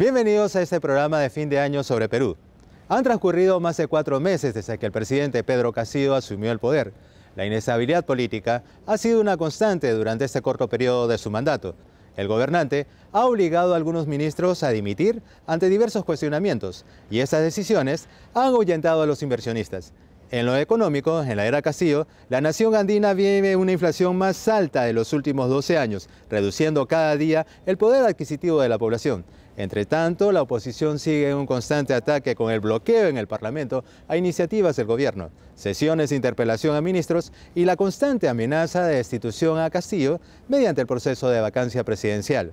Bienvenidos a este programa de fin de año sobre Perú. Han transcurrido más de cuatro meses desde que el presidente Pedro Castillo asumió el poder. La inestabilidad política ha sido una constante durante este corto periodo de su mandato. El gobernante ha obligado a algunos ministros a dimitir ante diversos cuestionamientos y esas decisiones han ahuyentado a los inversionistas. En lo económico, en la era Castillo, la nación andina vive una inflación más alta de los últimos 12 años, reduciendo cada día el poder adquisitivo de la población. Entre tanto, la oposición sigue en un constante ataque con el bloqueo en el Parlamento a iniciativas del gobierno, sesiones de interpelación a ministros y la constante amenaza de destitución a Castillo mediante el proceso de vacancia presidencial.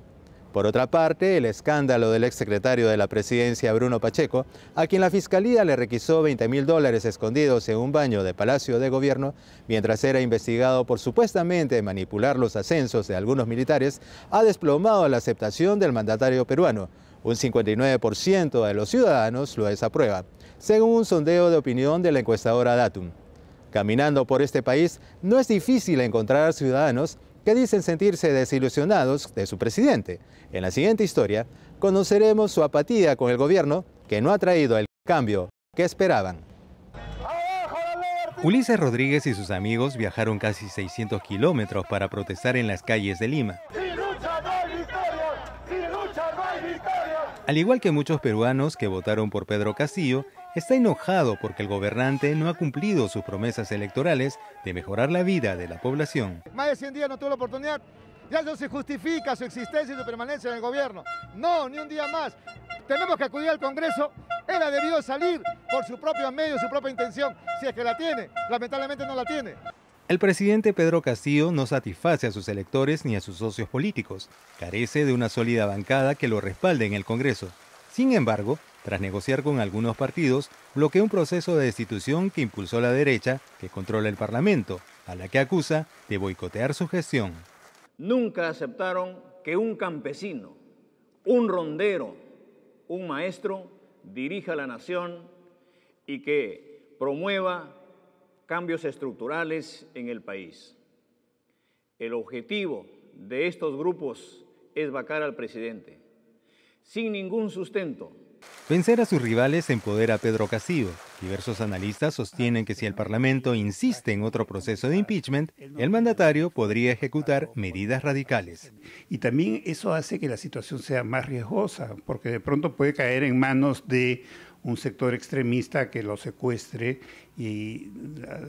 Por otra parte, el escándalo del exsecretario de la presidencia Bruno Pacheco, a quien la fiscalía le requisó 20 mil dólares escondidos en un baño de Palacio de Gobierno, mientras era investigado por supuestamente manipular los ascensos de algunos militares, ha desplomado la aceptación del mandatario peruano. Un 59% de los ciudadanos lo desaprueba, según un sondeo de opinión de la encuestadora Datum. Caminando por este país, no es difícil encontrar ciudadanos que dicen sentirse desilusionados de su presidente. En la siguiente historia, conoceremos su apatía con el gobierno que no ha traído el cambio que esperaban. Ulises Rodríguez y sus amigos viajaron casi 600 kilómetros para protestar en las calles de Lima. Al igual que muchos peruanos que votaron por Pedro Castillo, está enojado porque el gobernante no ha cumplido sus promesas electorales de mejorar la vida de la población. Más de 100 días no tuvo la oportunidad. Ya no se justifica su existencia y su permanencia en el gobierno. No, ni un día más. Tenemos que acudir al Congreso. Él ha debido salir por su propio medio, su propia intención. Si es que la tiene, lamentablemente no la tiene. El presidente Pedro Castillo no satisface a sus electores ni a sus socios políticos. Carece de una sólida bancada que lo respalde en el Congreso. Sin embargo, tras negociar con algunos partidos, bloqueó un proceso de destitución que impulsó la derecha, que controla el Parlamento, a la que acusa de boicotear su gestión. Nunca aceptaron que un campesino, un rondero, un maestro dirija la nación y que promueva cambios estructurales en el país. El objetivo de estos grupos es vacar al presidente, sin ningún sustento Vencer a sus rivales en poder a Pedro Castillo. Diversos analistas sostienen que si el Parlamento insiste en otro proceso de impeachment, el mandatario podría ejecutar medidas radicales. Y también eso hace que la situación sea más riesgosa, porque de pronto puede caer en manos de un sector extremista que lo secuestre y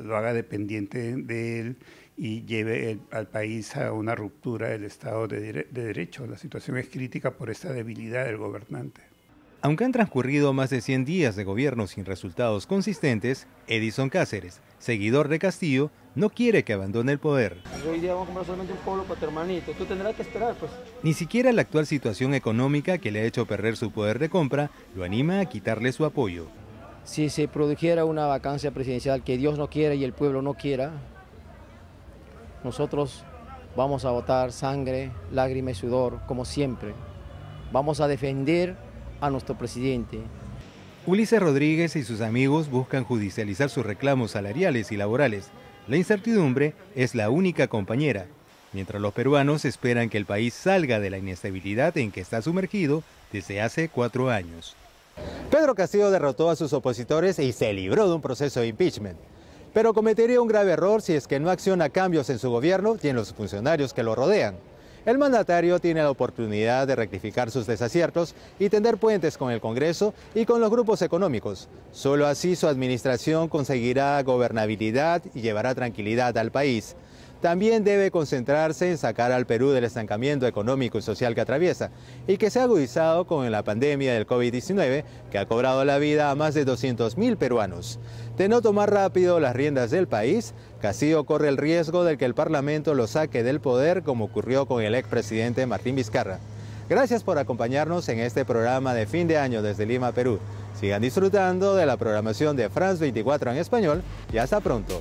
lo haga dependiente de él y lleve al país a una ruptura del Estado de Derecho. La situación es crítica por esta debilidad del gobernante. Aunque han transcurrido más de 100 días de gobierno sin resultados consistentes, Edison Cáceres, seguidor de Castillo, no quiere que abandone el poder. Hoy día vamos a comprar solamente un polo para tu hermanito, tú tendrás que esperar pues. Ni siquiera la actual situación económica que le ha hecho perder su poder de compra lo anima a quitarle su apoyo. Si se produjera una vacancia presidencial que Dios no quiera y el pueblo no quiera, nosotros vamos a votar sangre, lágrima y sudor, como siempre. Vamos a defender a nuestro presidente. Ulises Rodríguez y sus amigos buscan judicializar sus reclamos salariales y laborales. La incertidumbre es la única compañera. Mientras los peruanos esperan que el país salga de la inestabilidad en que está sumergido desde hace cuatro años. Pedro Castillo derrotó a sus opositores y se libró de un proceso de impeachment. Pero cometería un grave error si es que no acciona cambios en su gobierno y en los funcionarios que lo rodean. El mandatario tiene la oportunidad de rectificar sus desaciertos y tender puentes con el Congreso y con los grupos económicos. Solo así su administración conseguirá gobernabilidad y llevará tranquilidad al país también debe concentrarse en sacar al Perú del estancamiento económico y social que atraviesa y que se ha agudizado con la pandemia del COVID-19 que ha cobrado la vida a más de 200.000 peruanos. De no tomar rápido las riendas del país, Casillo corre el riesgo de que el Parlamento lo saque del poder como ocurrió con el expresidente Martín Vizcarra. Gracias por acompañarnos en este programa de fin de año desde Lima, Perú. Sigan disfrutando de la programación de France 24 en español y hasta pronto.